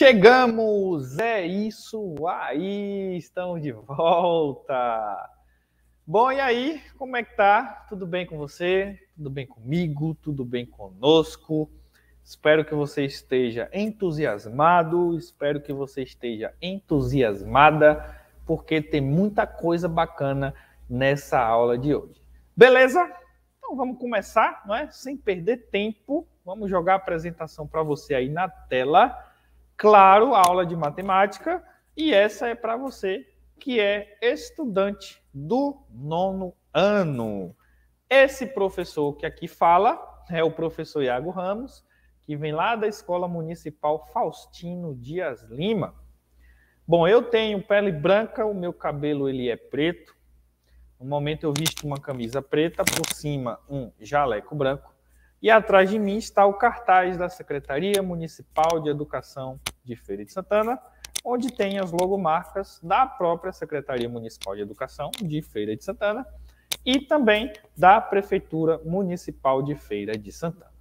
Chegamos! É isso aí! Estamos de volta! Bom, e aí, como é que tá? Tudo bem com você? Tudo bem comigo? Tudo bem conosco? Espero que você esteja entusiasmado, espero que você esteja entusiasmada, porque tem muita coisa bacana nessa aula de hoje. Beleza? Então vamos começar, não é? Sem perder tempo, vamos jogar a apresentação para você aí na tela claro, aula de matemática, e essa é para você que é estudante do nono ano. Esse professor que aqui fala é o professor Iago Ramos, que vem lá da Escola Municipal Faustino Dias Lima. Bom, eu tenho pele branca, o meu cabelo ele é preto. No momento eu visto uma camisa preta, por cima um jaleco branco. E atrás de mim está o cartaz da Secretaria Municipal de Educação de Feira de Santana, onde tem as logomarcas da própria Secretaria Municipal de Educação de Feira de Santana e também da Prefeitura Municipal de Feira de Santana.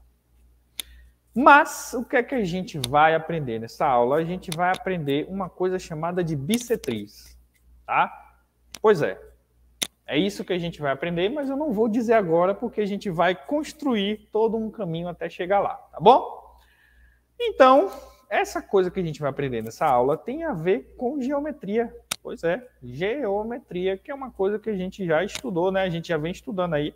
Mas o que é que a gente vai aprender nessa aula? A gente vai aprender uma coisa chamada de bissetriz, tá? Pois é, é isso que a gente vai aprender, mas eu não vou dizer agora porque a gente vai construir todo um caminho até chegar lá, tá bom? Então, essa coisa que a gente vai aprender nessa aula tem a ver com geometria. Pois é, geometria, que é uma coisa que a gente já estudou, né? A gente já vem estudando aí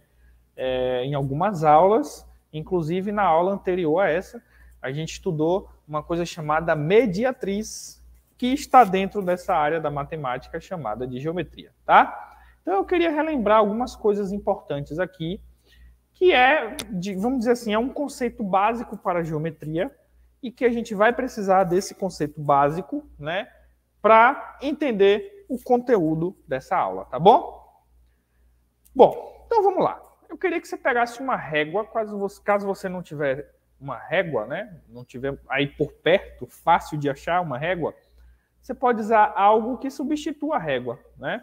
é, em algumas aulas, inclusive na aula anterior a essa, a gente estudou uma coisa chamada mediatriz, que está dentro dessa área da matemática chamada de geometria, tá? Então eu queria relembrar algumas coisas importantes aqui, que é, de, vamos dizer assim, é um conceito básico para a geometria e que a gente vai precisar desse conceito básico, né, para entender o conteúdo dessa aula, tá bom? Bom, então vamos lá. Eu queria que você pegasse uma régua, caso você não tiver uma régua, né? Não tiver aí por perto, fácil de achar uma régua, você pode usar algo que substitua a régua, né?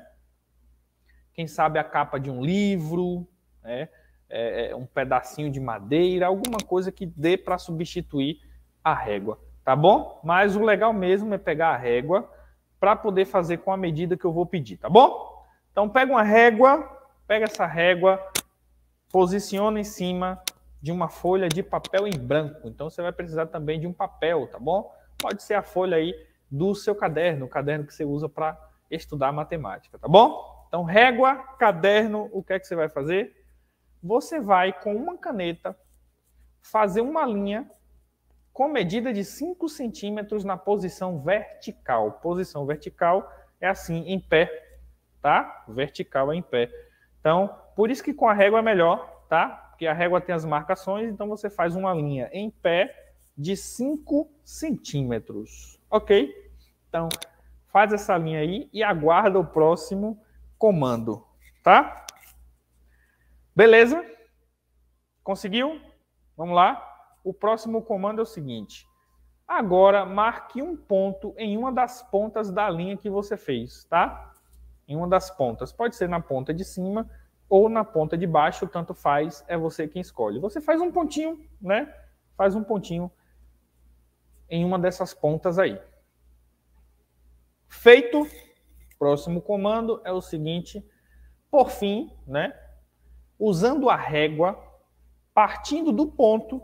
quem sabe a capa de um livro, né? é, é um pedacinho de madeira, alguma coisa que dê para substituir a régua, tá bom? Mas o legal mesmo é pegar a régua para poder fazer com a medida que eu vou pedir, tá bom? Então pega uma régua, pega essa régua, posiciona em cima de uma folha de papel em branco. Então você vai precisar também de um papel, tá bom? Pode ser a folha aí do seu caderno, o caderno que você usa para estudar matemática, tá bom? Então, régua, caderno, o que é que você vai fazer? Você vai, com uma caneta, fazer uma linha com medida de 5 centímetros na posição vertical. Posição vertical é assim, em pé, tá? Vertical é em pé. Então, por isso que com a régua é melhor, tá? Porque a régua tem as marcações, então você faz uma linha em pé de 5 centímetros, ok? Então, faz essa linha aí e aguarda o próximo comando, tá? Beleza? Conseguiu? Vamos lá? O próximo comando é o seguinte. Agora, marque um ponto em uma das pontas da linha que você fez, tá? Em uma das pontas. Pode ser na ponta de cima ou na ponta de baixo, tanto faz, é você quem escolhe. Você faz um pontinho, né? Faz um pontinho em uma dessas pontas aí. Feito, Próximo comando é o seguinte: por fim, né, usando a régua, partindo do ponto,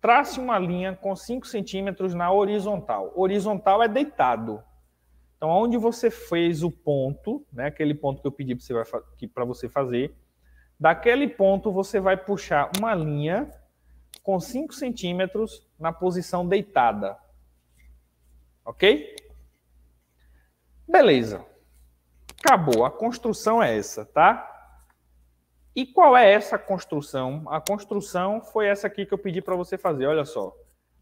trace uma linha com 5 centímetros na horizontal. Horizontal é deitado. Então, onde você fez o ponto, né, aquele ponto que eu pedi para você fazer, daquele ponto você vai puxar uma linha com 5 centímetros na posição deitada. Ok? Beleza. Acabou. A construção é essa, tá? E qual é essa construção? A construção foi essa aqui que eu pedi para você fazer. Olha só.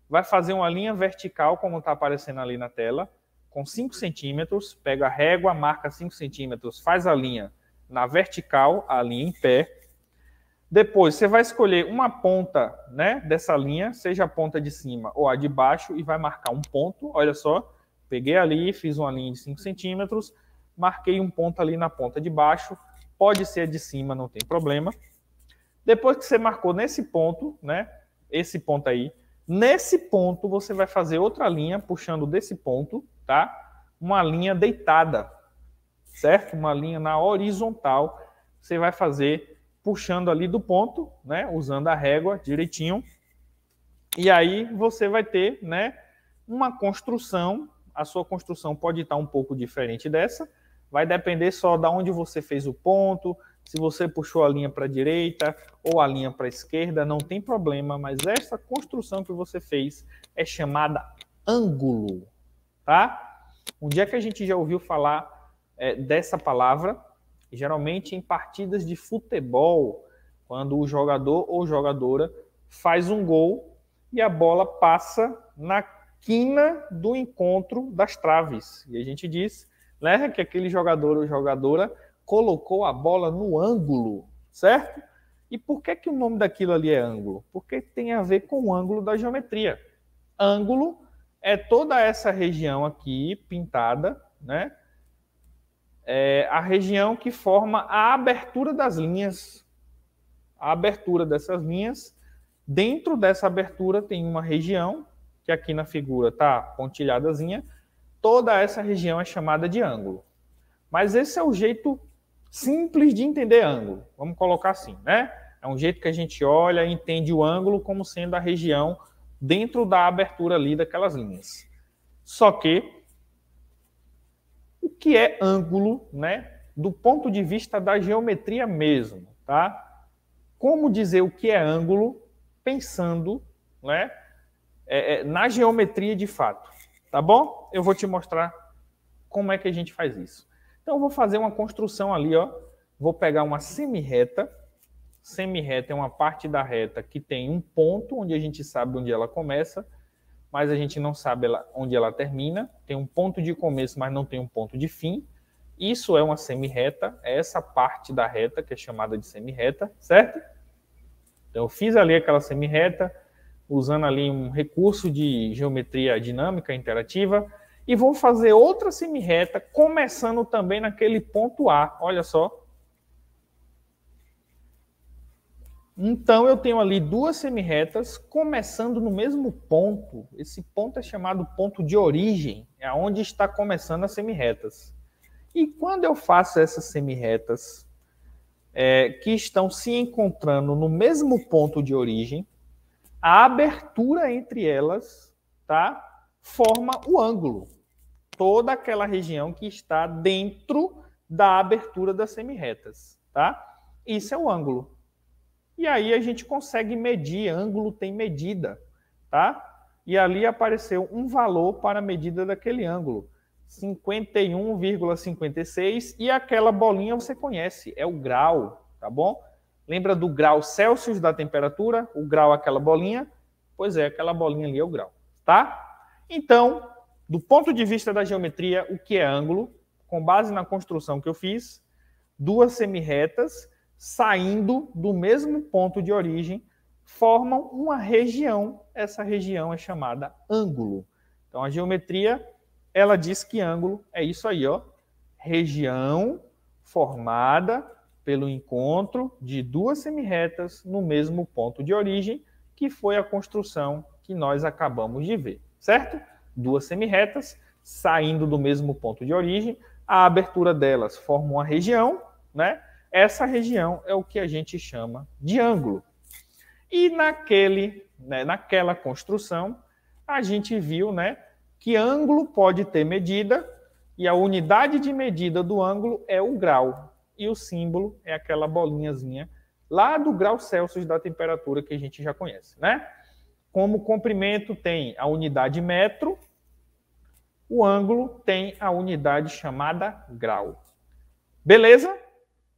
Vai fazer uma linha vertical, como está aparecendo ali na tela, com 5 centímetros. Pega a régua, marca 5 centímetros, faz a linha na vertical, a linha em pé. Depois, você vai escolher uma ponta né, dessa linha, seja a ponta de cima ou a de baixo, e vai marcar um ponto. Olha só, peguei ali, fiz uma linha de 5 centímetros marquei um ponto ali na ponta de baixo, pode ser a de cima, não tem problema. Depois que você marcou nesse ponto, né? Esse ponto aí, nesse ponto você vai fazer outra linha puxando desse ponto, tá? Uma linha deitada, certo? Uma linha na horizontal, você vai fazer puxando ali do ponto, né? Usando a régua direitinho. E aí você vai ter, né, uma construção, a sua construção pode estar um pouco diferente dessa, Vai depender só da onde você fez o ponto, se você puxou a linha para a direita ou a linha para a esquerda, não tem problema, mas essa construção que você fez é chamada ângulo, tá? Um dia é que a gente já ouviu falar é, dessa palavra, geralmente em partidas de futebol, quando o jogador ou jogadora faz um gol e a bola passa na quina do encontro das traves. E a gente diz né? Que aquele jogador ou jogadora colocou a bola no ângulo, certo? E por que, que o nome daquilo ali é ângulo? Porque tem a ver com o ângulo da geometria. Ângulo é toda essa região aqui pintada, né? É a região que forma a abertura das linhas. A abertura dessas linhas. Dentro dessa abertura tem uma região, que aqui na figura tá pontilhadazinha, toda essa região é chamada de ângulo. Mas esse é o jeito simples de entender ângulo. Vamos colocar assim, né? É um jeito que a gente olha e entende o ângulo como sendo a região dentro da abertura ali daquelas linhas. Só que o que é ângulo, né? Do ponto de vista da geometria mesmo, tá? Como dizer o que é ângulo pensando, né? É, é na geometria de fato. Tá bom? Eu vou te mostrar como é que a gente faz isso. Então, eu vou fazer uma construção ali, ó. Vou pegar uma semirreta. Semirreta é uma parte da reta que tem um ponto onde a gente sabe onde ela começa, mas a gente não sabe onde ela termina. Tem um ponto de começo, mas não tem um ponto de fim. Isso é uma semirreta, é essa parte da reta que é chamada de semirreta, certo? Então, eu fiz ali aquela semirreta, usando ali um recurso de geometria dinâmica interativa, e vou fazer outra semirreta, começando também naquele ponto A. Olha só. Então, eu tenho ali duas semirretas começando no mesmo ponto. Esse ponto é chamado ponto de origem, é onde está começando as semirretas. E quando eu faço essas semirretas é, que estão se encontrando no mesmo ponto de origem, a abertura entre elas, tá? Forma o ângulo. Toda aquela região que está dentro da abertura das semirretas, tá? Isso é o ângulo. E aí a gente consegue medir, ângulo tem medida, tá? E ali apareceu um valor para a medida daquele ângulo, 51,56, e aquela bolinha você conhece, é o grau, tá bom? Lembra do grau Celsius da temperatura? O grau aquela bolinha? Pois é, aquela bolinha ali é o grau, tá? Então, do ponto de vista da geometria, o que é ângulo? Com base na construção que eu fiz, duas semirretas saindo do mesmo ponto de origem formam uma região. Essa região é chamada ângulo. Então a geometria, ela diz que ângulo é isso aí, ó. Região formada pelo encontro de duas semirretas no mesmo ponto de origem, que foi a construção que nós acabamos de ver, certo? Duas semirretas saindo do mesmo ponto de origem, a abertura delas forma uma região, né? Essa região é o que a gente chama de ângulo. E naquele, né, naquela construção, a gente viu, né, que ângulo pode ter medida e a unidade de medida do ângulo é o grau e o símbolo é aquela bolinhazinha lá do grau Celsius da temperatura que a gente já conhece, né? Como comprimento tem a unidade metro, o ângulo tem a unidade chamada grau. Beleza?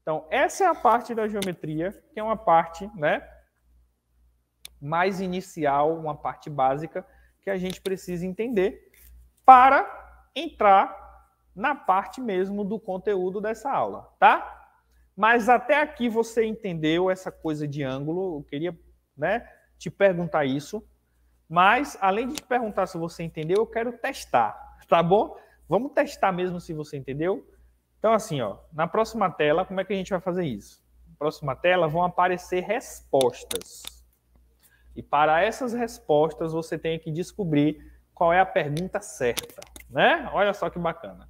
Então, essa é a parte da geometria, que é uma parte, né, mais inicial, uma parte básica que a gente precisa entender para entrar na parte mesmo do conteúdo dessa aula, tá? Mas até aqui você entendeu essa coisa de ângulo, eu queria né, te perguntar isso. Mas, além de te perguntar se você entendeu, eu quero testar, tá bom? Vamos testar mesmo se você entendeu. Então, assim, ó, na próxima tela, como é que a gente vai fazer isso? Na próxima tela vão aparecer respostas. E para essas respostas, você tem que descobrir qual é a pergunta certa, né? Olha só que bacana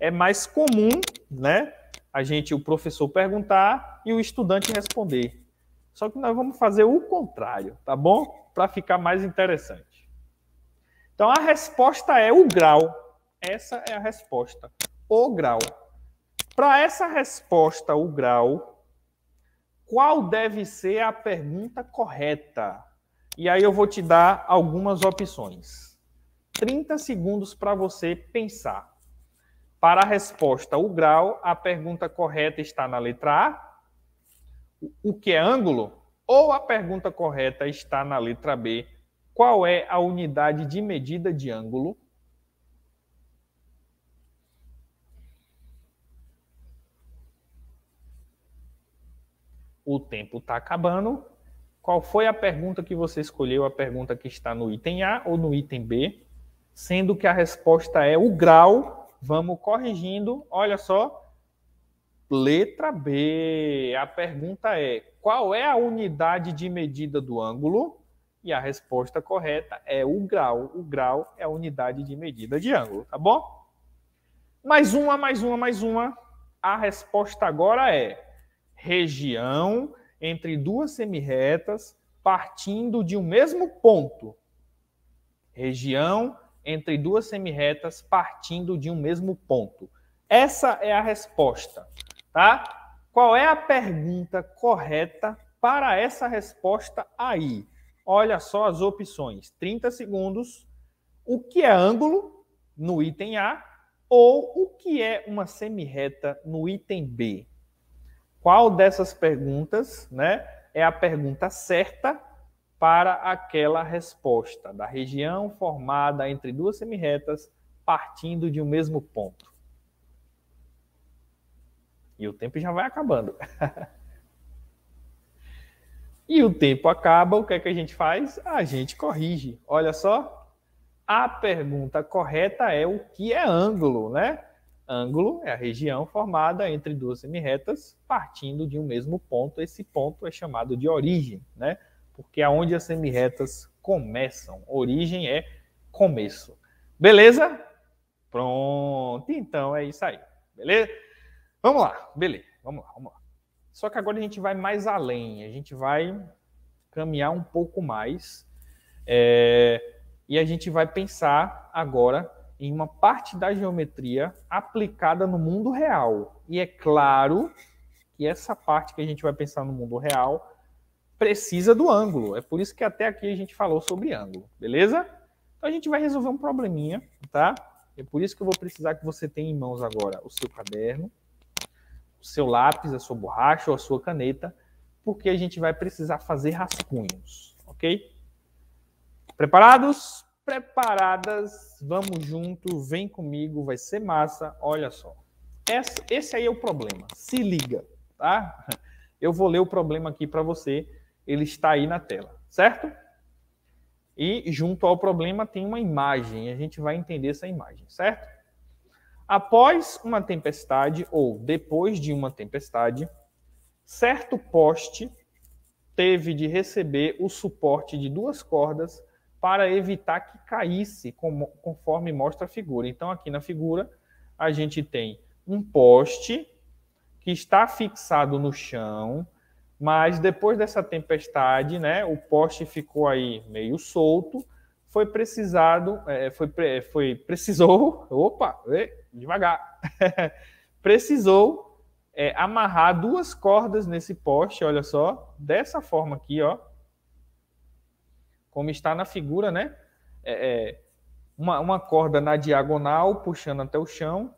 é mais comum, né? A gente, o professor perguntar e o estudante responder. Só que nós vamos fazer o contrário, tá bom? Para ficar mais interessante. Então a resposta é o grau. Essa é a resposta. O grau. Para essa resposta, o grau, qual deve ser a pergunta correta? E aí eu vou te dar algumas opções. 30 segundos para você pensar. Para a resposta, o grau, a pergunta correta está na letra A, o que é ângulo? Ou a pergunta correta está na letra B, qual é a unidade de medida de ângulo? O tempo está acabando. Qual foi a pergunta que você escolheu? A pergunta que está no item A ou no item B? Sendo que a resposta é o grau vamos corrigindo. Olha só. Letra B. A pergunta é: qual é a unidade de medida do ângulo? E a resposta correta é o grau. O grau é a unidade de medida de ângulo, tá bom? Mais uma, mais uma, mais uma. A resposta agora é: região entre duas semirretas partindo de um mesmo ponto. Região entre duas semirretas partindo de um mesmo ponto? Essa é a resposta, tá? Qual é a pergunta correta para essa resposta aí? Olha só as opções: 30 segundos. O que é ângulo no item A ou o que é uma semirreta no item B? Qual dessas perguntas, né, é a pergunta certa para aquela resposta, da região formada entre duas semirretas partindo de um mesmo ponto. E o tempo já vai acabando. e o tempo acaba, o que é que a gente faz? A gente corrige. Olha só, a pergunta correta é o que é ângulo, né? Ângulo é a região formada entre duas semirretas partindo de um mesmo ponto. Esse ponto é chamado de origem, né? porque aonde as semirretas começam, origem é começo. Beleza? Pronto, então é isso aí. Beleza? Vamos lá, beleza. Vamos lá, vamos lá. Só que agora a gente vai mais além, a gente vai caminhar um pouco mais é, e a gente vai pensar agora em uma parte da geometria aplicada no mundo real. E é claro que essa parte que a gente vai pensar no mundo real precisa do ângulo. É por isso que até aqui a gente falou sobre ângulo, beleza? Então a gente vai resolver um probleminha, tá? É por isso que eu vou precisar que você tenha em mãos agora o seu caderno, o seu lápis, a sua borracha ou a sua caneta, porque a gente vai precisar fazer rascunhos, ok? Preparados? Preparadas? Vamos junto, vem comigo, vai ser massa. Olha só. Esse aí é o problema. Se liga, tá? Eu vou ler o problema aqui para você ele está aí na tela, certo? E junto ao problema tem uma imagem, a gente vai entender essa imagem, certo? Após uma tempestade ou depois de uma tempestade, certo poste teve de receber o suporte de duas cordas para evitar que caísse, conforme mostra a figura. Então, aqui na figura, a gente tem um poste que está fixado no chão, mas depois dessa tempestade, né, o poste ficou aí meio solto, foi precisado, é, foi, é, foi precisou, opa, é, devagar, precisou é, amarrar duas cordas nesse poste, olha só, dessa forma aqui, ó, como está na figura, né? É, é, uma, uma corda na diagonal, puxando até o chão,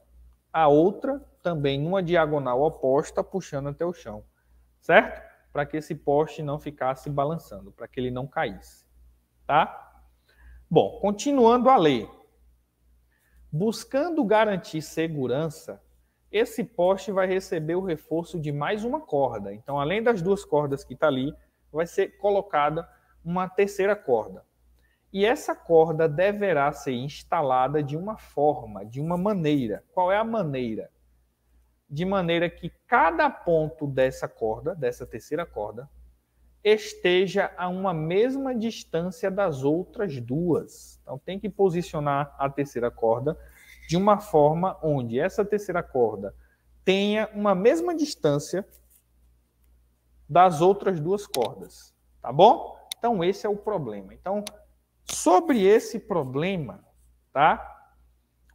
a outra também numa diagonal oposta, puxando até o chão, certo? para que esse poste não ficasse balançando, para que ele não caísse, tá? Bom, continuando a lei. Buscando garantir segurança, esse poste vai receber o reforço de mais uma corda. Então, além das duas cordas que está ali, vai ser colocada uma terceira corda. E essa corda deverá ser instalada de uma forma, de uma maneira. Qual é a maneira? de maneira que cada ponto dessa corda, dessa terceira corda, esteja a uma mesma distância das outras duas. Então tem que posicionar a terceira corda de uma forma onde essa terceira corda tenha uma mesma distância das outras duas cordas, tá bom? Então esse é o problema. Então, sobre esse problema, tá?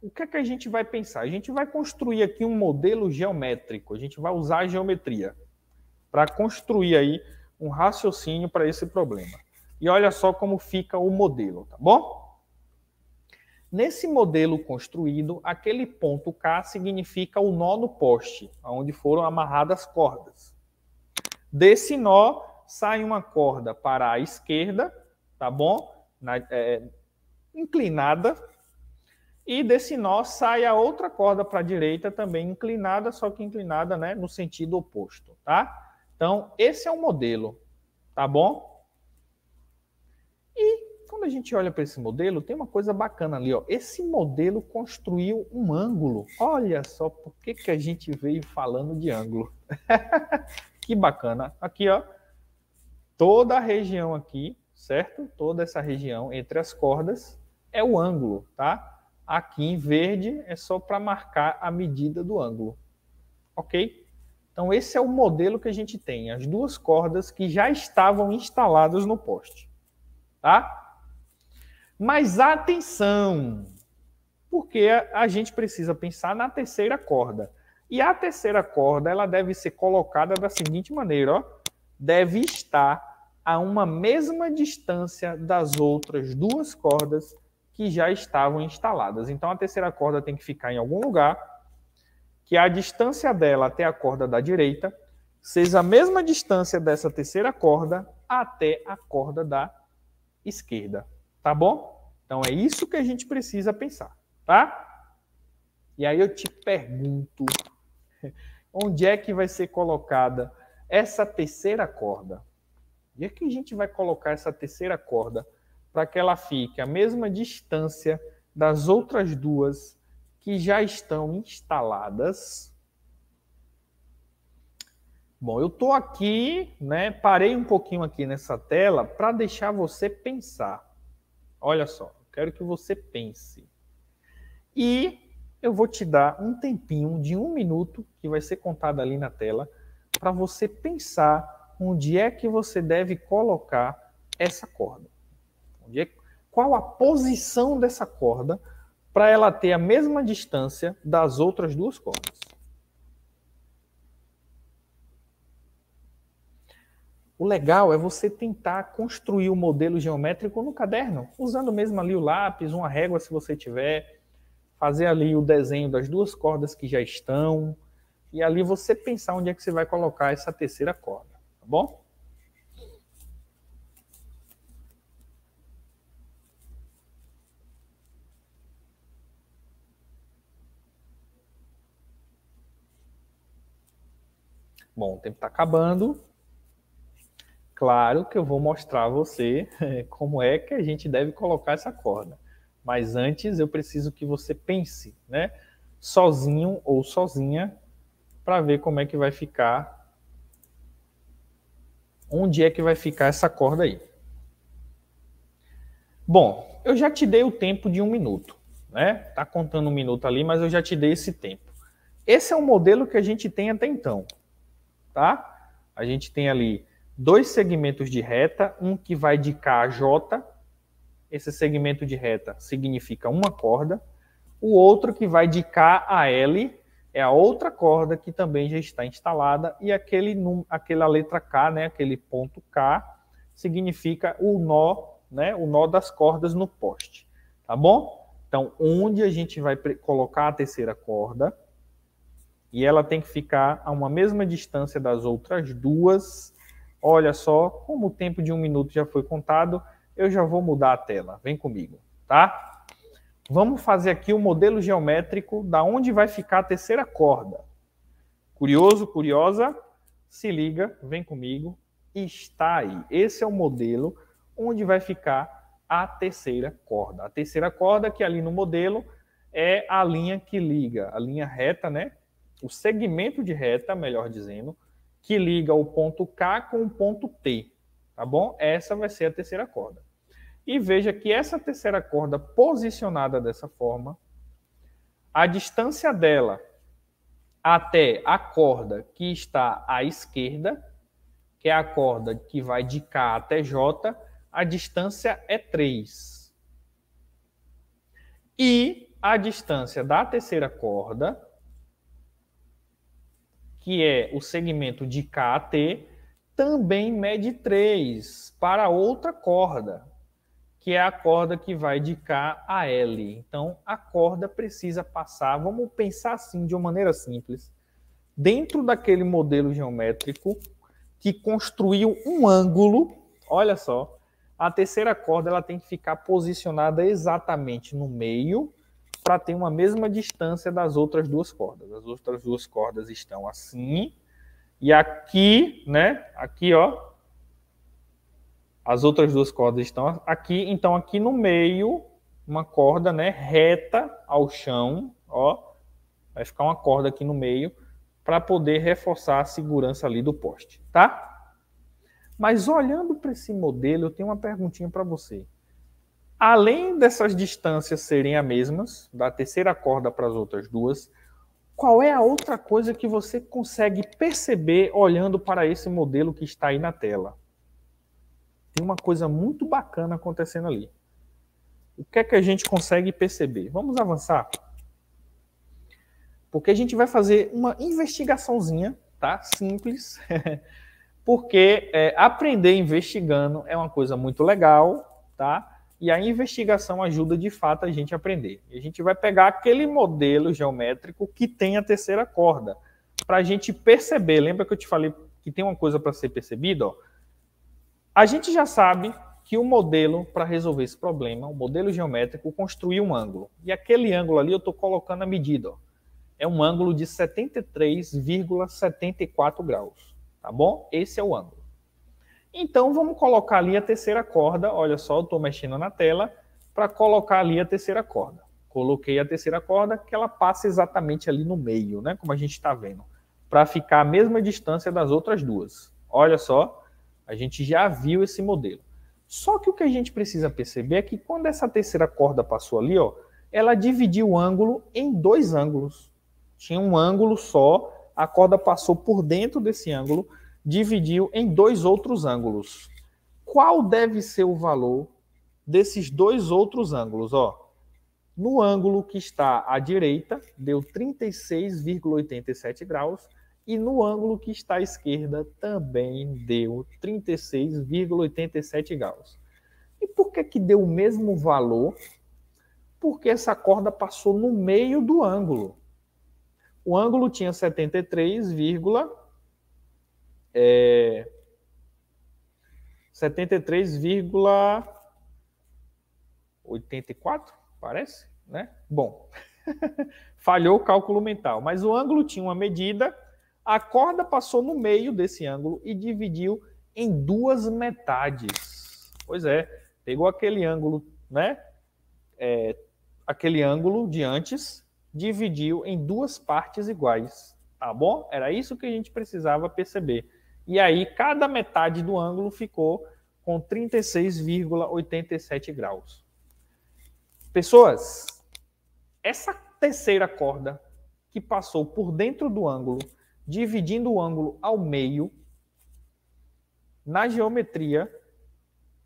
o que é que a gente vai pensar? A gente vai construir aqui um modelo geométrico, a gente vai usar a geometria para construir aí um raciocínio para esse problema. E olha só como fica o modelo, tá bom? Nesse modelo construído, aquele ponto K significa o nó no poste, onde foram amarradas cordas. Desse nó sai uma corda para a esquerda, tá bom? Na, é, inclinada e desse nó sai a outra corda para a direita, também inclinada, só que inclinada né, no sentido oposto, tá? Então, esse é o um modelo, tá bom? E quando a gente olha para esse modelo, tem uma coisa bacana ali, ó. Esse modelo construiu um ângulo. Olha só por que, que a gente veio falando de ângulo. que bacana. Aqui, ó, toda a região aqui, certo? Toda essa região entre as cordas é o ângulo, tá? Aqui em verde é só para marcar a medida do ângulo. Ok? Então, esse é o modelo que a gente tem, as duas cordas que já estavam instaladas no poste. Tá? Mas atenção! Porque a gente precisa pensar na terceira corda. E a terceira corda ela deve ser colocada da seguinte maneira: ó. deve estar a uma mesma distância das outras duas cordas que já estavam instaladas. Então a terceira corda tem que ficar em algum lugar que é a distância dela até a corda da direita seja a mesma distância dessa terceira corda até a corda da esquerda, tá bom? Então é isso que a gente precisa pensar, tá? E aí eu te pergunto, onde é que vai ser colocada essa terceira corda? Onde é que a gente vai colocar essa terceira corda? para que ela fique à mesma distância das outras duas que já estão instaladas. Bom, eu estou aqui, né? Parei um pouquinho aqui nessa tela para deixar você pensar. Olha só, quero que você pense. E eu vou te dar um tempinho de um minuto, que vai ser contado ali na tela, para você pensar onde é que você deve colocar essa corda é qual a posição dessa corda para ela ter a mesma distância das outras duas cordas. O legal é você tentar construir o um modelo geométrico no caderno, usando mesmo ali o lápis, uma régua se você tiver, fazer ali o desenho das duas cordas que já estão, e ali você pensar onde é que você vai colocar essa terceira corda, tá bom? Bom, o tempo está acabando. Claro que eu vou mostrar a você como é que a gente deve colocar essa corda. Mas antes eu preciso que você pense, né? Sozinho ou sozinha, para ver como é que vai ficar. Onde é que vai ficar essa corda aí? Bom, eu já te dei o tempo de um minuto, né? Tá contando um minuto ali, mas eu já te dei esse tempo. Esse é o modelo que a gente tem até então tá? A gente tem ali dois segmentos de reta, um que vai de K a J, esse segmento de reta significa uma corda, o outro que vai de K a L é a outra corda que também já está instalada, e aquele, aquela letra K, né, aquele ponto K, significa o nó, né, o nó das cordas no poste, tá bom? Então, onde a gente vai colocar a terceira corda, e ela tem que ficar a uma mesma distância das outras duas. Olha só, como o tempo de um minuto já foi contado, eu já vou mudar a tela. Vem comigo, tá? Vamos fazer aqui o um modelo geométrico da onde vai ficar a terceira corda. Curioso, curiosa? Se liga, vem comigo. Está aí. Esse é o modelo onde vai ficar a terceira corda. A terceira corda que é ali no modelo é a linha que liga, a linha reta, né? o segmento de reta, melhor dizendo, que liga o ponto K com o ponto T, tá bom? Essa vai ser a terceira corda. E veja que essa terceira corda posicionada dessa forma, a distância dela até a corda que está à esquerda, que é a corda que vai de K até J, a distância é 3. E a distância da terceira corda que é o segmento de KAT, também mede 3 para outra corda, que é a corda que vai de K a L. Então, a corda precisa passar, vamos pensar assim, de uma maneira simples, dentro daquele modelo geométrico que construiu um ângulo, olha só, a terceira corda ela tem que ficar posicionada exatamente no meio para ter uma mesma distância das outras duas cordas. As outras duas cordas estão assim, e aqui, né? Aqui, ó. As outras duas cordas estão aqui, então aqui no meio, uma corda, né, reta ao chão, ó. Vai ficar uma corda aqui no meio para poder reforçar a segurança ali do poste, tá? Mas olhando para esse modelo, eu tenho uma perguntinha para você além dessas distâncias serem as mesmas, da terceira corda para as outras duas, qual é a outra coisa que você consegue perceber olhando para esse modelo que está aí na tela? Tem uma coisa muito bacana acontecendo ali. O que é que a gente consegue perceber? Vamos avançar? Porque a gente vai fazer uma investigaçãozinha, tá? Simples. porque é, aprender investigando é uma coisa muito legal, tá? E a investigação ajuda de fato a gente a aprender. E a gente vai pegar aquele modelo geométrico que tem a terceira corda, para a gente perceber. Lembra que eu te falei que tem uma coisa para ser percebida? Ó? A gente já sabe que o modelo para resolver esse problema, o modelo geométrico, construiu um ângulo. E aquele ângulo ali eu estou colocando a medida. Ó. É um ângulo de 73,74 graus. Tá bom? Esse é o ângulo. Então vamos colocar ali a terceira corda. Olha só, eu estou mexendo na tela para colocar ali a terceira corda. Coloquei a terceira corda que ela passa exatamente ali no meio, né? Como a gente está vendo, para ficar a mesma distância das outras duas. Olha só, a gente já viu esse modelo. Só que o que a gente precisa perceber é que quando essa terceira corda passou ali, ó, ela dividiu o ângulo em dois ângulos. Tinha um ângulo só, a corda passou por dentro desse ângulo dividiu em dois outros ângulos. Qual deve ser o valor desses dois outros ângulos? Ó, no ângulo que está à direita, deu 36,87 graus, e no ângulo que está à esquerda também deu 36,87 graus. E por que, que deu o mesmo valor? Porque essa corda passou no meio do ângulo. O ângulo tinha 73, é, 73,84, parece, né? Bom, falhou o cálculo mental, mas o ângulo tinha uma medida, a corda passou no meio desse ângulo e dividiu em duas metades. Pois é, pegou aquele ângulo, né? É, aquele ângulo de antes, dividiu em duas partes iguais, tá bom? Era isso que a gente precisava perceber. E aí, cada metade do ângulo ficou com 36,87 graus. Pessoas, essa terceira corda que passou por dentro do ângulo, dividindo o ângulo ao meio, na geometria,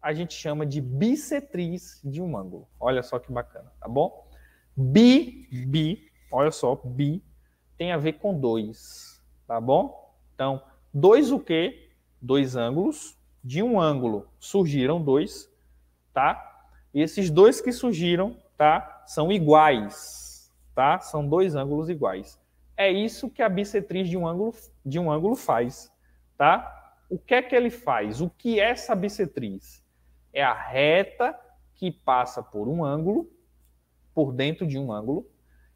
a gente chama de bissetriz de um ângulo. Olha só que bacana, tá bom? Bi, bi, olha só, bi, tem a ver com dois, tá bom? Então, dois o quê? Dois ângulos. De um ângulo surgiram dois, tá? E esses dois que surgiram, tá? São iguais, tá? São dois ângulos iguais. É isso que a bissetriz de um ângulo, de um ângulo faz, tá? O que é que ele faz? O que é essa bissetriz? É a reta que passa por um ângulo, por dentro de um ângulo,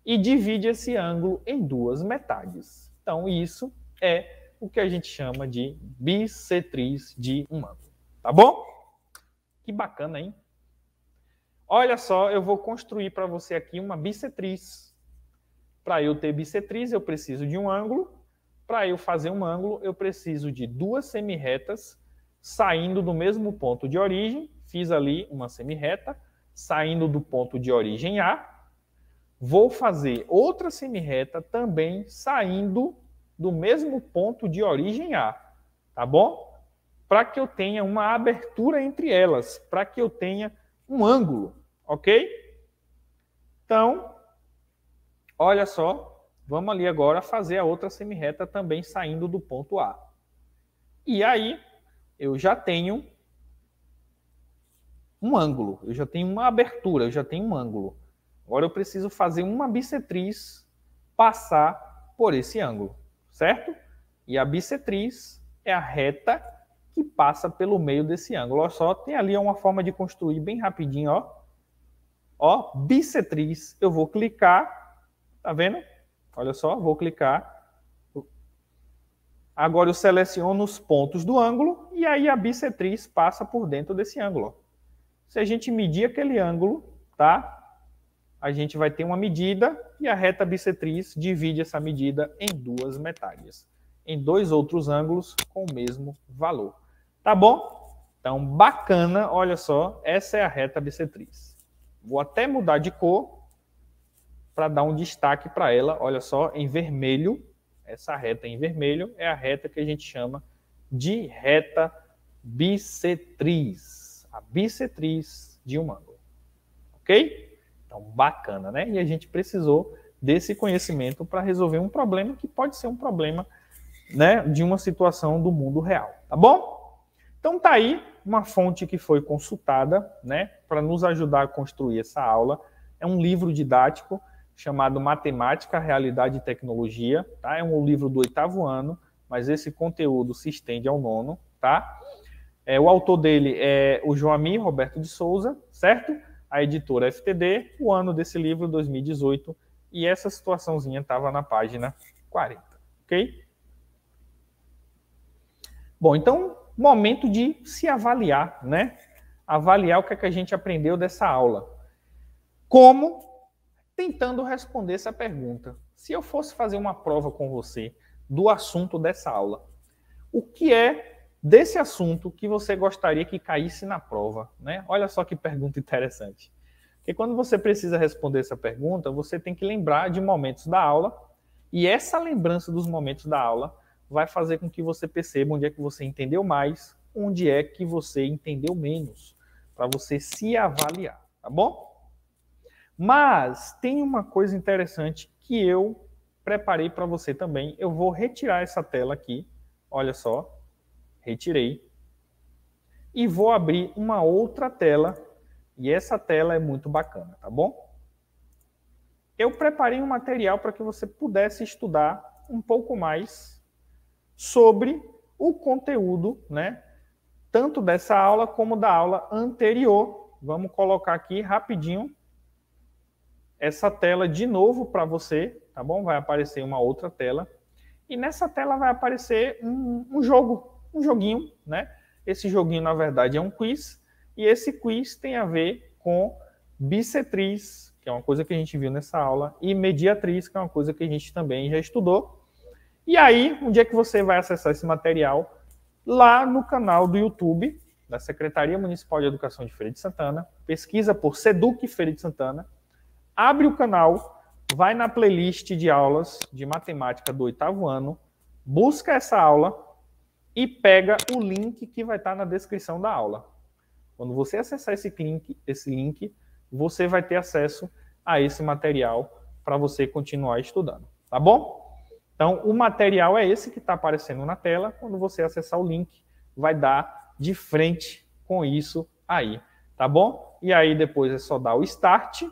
e divide esse ângulo em duas metades. Então, isso é o que a gente chama de bissetriz de humano. Tá bom? Que bacana, hein? Olha só, eu vou construir para você aqui uma bissetriz. Para eu ter bissetriz, eu preciso de um ângulo. Para eu fazer um ângulo, eu preciso de duas semirretas saindo do mesmo ponto de origem. Fiz ali uma semirreta saindo do ponto de origem A. Vou fazer outra semirreta também saindo do mesmo ponto de origem A, tá bom? Para que eu tenha uma abertura entre elas, para que eu tenha um ângulo, ok? Então, olha só, vamos ali agora fazer a outra semirreta também saindo do ponto A. E aí, eu já tenho um ângulo, eu já tenho uma abertura, eu já tenho um ângulo. Agora eu preciso fazer uma bissetriz passar por esse ângulo certo? E a bissetriz é a reta que passa pelo meio desse ângulo. Olha só, tem ali uma forma de construir bem rapidinho, ó. Ó, bissetriz. Eu vou clicar, tá vendo? Olha só, vou clicar. Agora eu seleciono os pontos do ângulo e aí a bissetriz passa por dentro desse ângulo. Se a gente medir aquele ângulo, tá? a gente vai ter uma medida e a reta bissetriz divide essa medida em duas metades, em dois outros ângulos com o mesmo valor. Tá bom? Então, bacana, olha só, essa é a reta bissetriz. Vou até mudar de cor para dar um destaque para ela, olha só, em vermelho, essa reta em vermelho é a reta que a gente chama de reta bissetriz, a bissetriz de um ângulo. OK? Então, bacana, né? E a gente precisou desse conhecimento para resolver um problema que pode ser um problema né, de uma situação do mundo real, tá bom? Então tá aí uma fonte que foi consultada, né, para nos ajudar a construir essa aula. É um livro didático chamado Matemática, Realidade e Tecnologia, tá? É um livro do oitavo ano, mas esse conteúdo se estende ao nono, tá? É, o autor dele é o Joami Roberto de Souza, certo? a editora FTD, o ano desse livro, 2018, e essa situaçãozinha estava na página 40, ok? Bom, então, momento de se avaliar, né? Avaliar o que, é que a gente aprendeu dessa aula. Como? Tentando responder essa pergunta. Se eu fosse fazer uma prova com você do assunto dessa aula, o que é desse assunto que você gostaria que caísse na prova, né? Olha só que pergunta interessante. Porque quando você precisa responder essa pergunta, você tem que lembrar de momentos da aula, e essa lembrança dos momentos da aula vai fazer com que você perceba onde é que você entendeu mais, onde é que você entendeu menos, para você se avaliar, tá bom? Mas tem uma coisa interessante que eu preparei para você também. Eu vou retirar essa tela aqui, olha só, retirei. E vou abrir uma outra tela, e essa tela é muito bacana, tá bom? Eu preparei um material para que você pudesse estudar um pouco mais sobre o conteúdo, né? Tanto dessa aula como da aula anterior. Vamos colocar aqui rapidinho essa tela de novo para você, tá bom? Vai aparecer uma outra tela. E nessa tela vai aparecer um, um jogo, um joguinho, né? Esse joguinho, na verdade, é um quiz, e esse quiz tem a ver com bissetriz, que é uma coisa que a gente viu nessa aula, e mediatriz, que é uma coisa que a gente também já estudou. E aí, onde é que você vai acessar esse material? Lá no canal do YouTube da Secretaria Municipal de Educação de Feira de Santana, pesquisa por Seduc Feira de Santana, abre o canal, vai na playlist de aulas de matemática do oitavo ano, busca essa aula, e pega o link que vai estar tá na descrição da aula. Quando você acessar esse link, esse link, você vai ter acesso a esse material para você continuar estudando, tá bom? Então, o material é esse que está aparecendo na tela. Quando você acessar o link, vai dar de frente com isso aí, tá bom? E aí depois é só dar o start.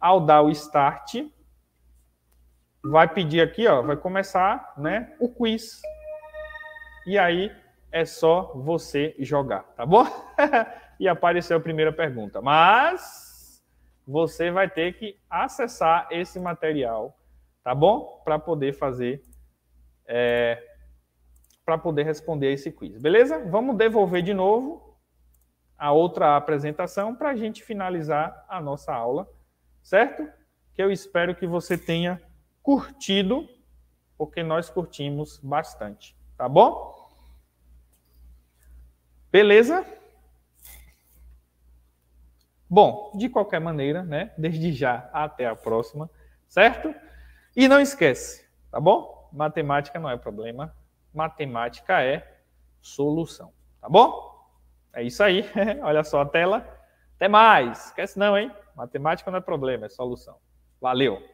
Ao dar o start, vai pedir aqui, ó, vai começar, né, o quiz. E aí é só você jogar, tá bom? e apareceu a primeira pergunta. Mas você vai ter que acessar esse material, tá bom? Para poder fazer. É, para poder responder esse quiz, beleza? Vamos devolver de novo a outra apresentação para a gente finalizar a nossa aula, certo? Que eu espero que você tenha curtido, porque nós curtimos bastante, tá bom? Beleza? Bom, de qualquer maneira, né? Desde já até a próxima, certo? E não esquece, tá bom? Matemática não é problema, matemática é solução, tá bom? É isso aí. Olha só a tela. Até mais. Esquece não, hein? Matemática não é problema, é solução. Valeu.